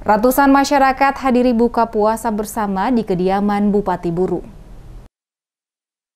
Ratusan masyarakat hadiri buka puasa bersama di kediaman Bupati Buru.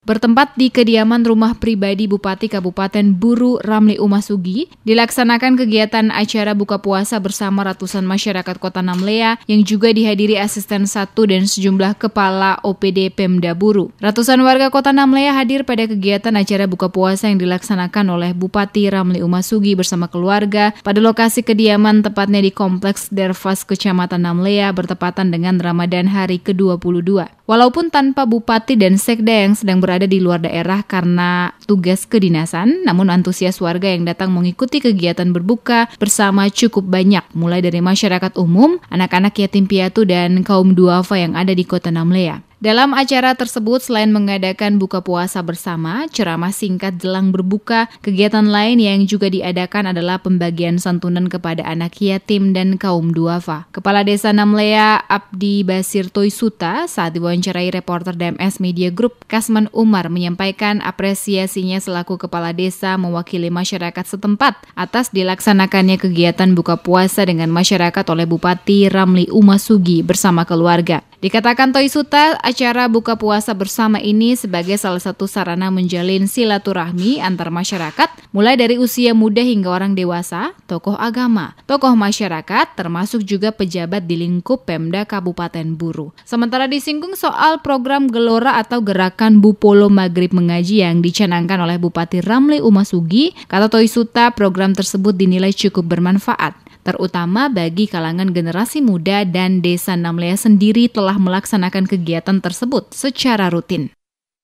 Bertempat di kediaman rumah pribadi Bupati Kabupaten Buru Ramli Umasugi, dilaksanakan kegiatan acara buka puasa bersama ratusan masyarakat Kota Namlea yang juga dihadiri asisten satu dan sejumlah kepala OPD Pemda Buru. Ratusan warga Kota Namlea hadir pada kegiatan acara buka puasa yang dilaksanakan oleh Bupati Ramli Umasugi bersama keluarga pada lokasi kediaman tepatnya di Kompleks Dervas Kecamatan Namlea bertepatan dengan Ramadan hari ke-22. Walaupun tanpa Bupati dan Sekda yang sedang berada berada di luar daerah karena tugas kedinasan, namun antusias warga yang datang mengikuti kegiatan berbuka bersama cukup banyak, mulai dari masyarakat umum, anak-anak yatim piatu, dan kaum duafa yang ada di kota Namlea. Dalam acara tersebut, selain mengadakan buka puasa bersama, ceramah singkat jelang berbuka, kegiatan lain yang juga diadakan adalah pembagian santunan kepada anak yatim dan kaum duafa. Kepala Desa Namlea Abdi Basir Toisuta saat diwawancarai reporter DMS Media Group, Kasman Umar menyampaikan apresiasinya selaku Kepala Desa mewakili masyarakat setempat atas dilaksanakannya kegiatan buka puasa dengan masyarakat oleh Bupati Ramli Umasugi bersama keluarga. Dikatakan Toy Suta, acara buka puasa bersama ini sebagai salah satu sarana menjalin silaturahmi antar masyarakat, mulai dari usia muda hingga orang dewasa, tokoh agama, tokoh masyarakat, termasuk juga pejabat di lingkup Pemda Kabupaten Buru. Sementara disinggung soal program Gelora atau Gerakan Bupolo Maghrib Mengaji yang dicanangkan oleh Bupati Ramli Umasugi, kata Toy Suta, program tersebut dinilai cukup bermanfaat terutama bagi kalangan generasi muda dan Desa Namlea sendiri telah melaksanakan kegiatan tersebut secara rutin.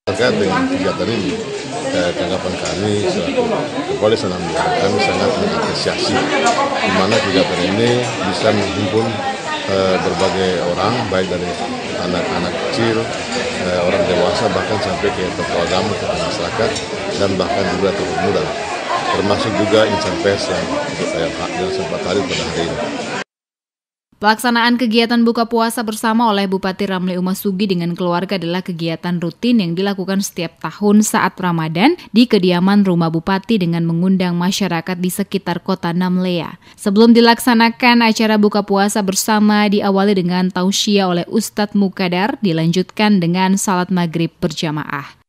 Terkait dengan kegiatan ini, eh, tanggapan kami selaku senam Senamlea kami sangat mengapresiasi di mana kegiatan ini bisa menghimpun eh, berbagai orang, baik dari anak-anak kecil, eh, orang dewasa, bahkan sampai ke tokoh agama, ke masyarakat, dan bahkan juga tokoh muda termasuk juga insan pers yang yang, sempat hadir pada hari ini. Pelaksanaan kegiatan buka puasa bersama oleh Bupati Ramli Umasugi dengan keluarga adalah kegiatan rutin yang dilakukan setiap tahun saat Ramadan di kediaman rumah Bupati dengan mengundang masyarakat di sekitar kota Namlea. Sebelum dilaksanakan acara buka puasa bersama diawali dengan tausiah oleh Ustadz Mukadar dilanjutkan dengan salat maghrib berjamaah.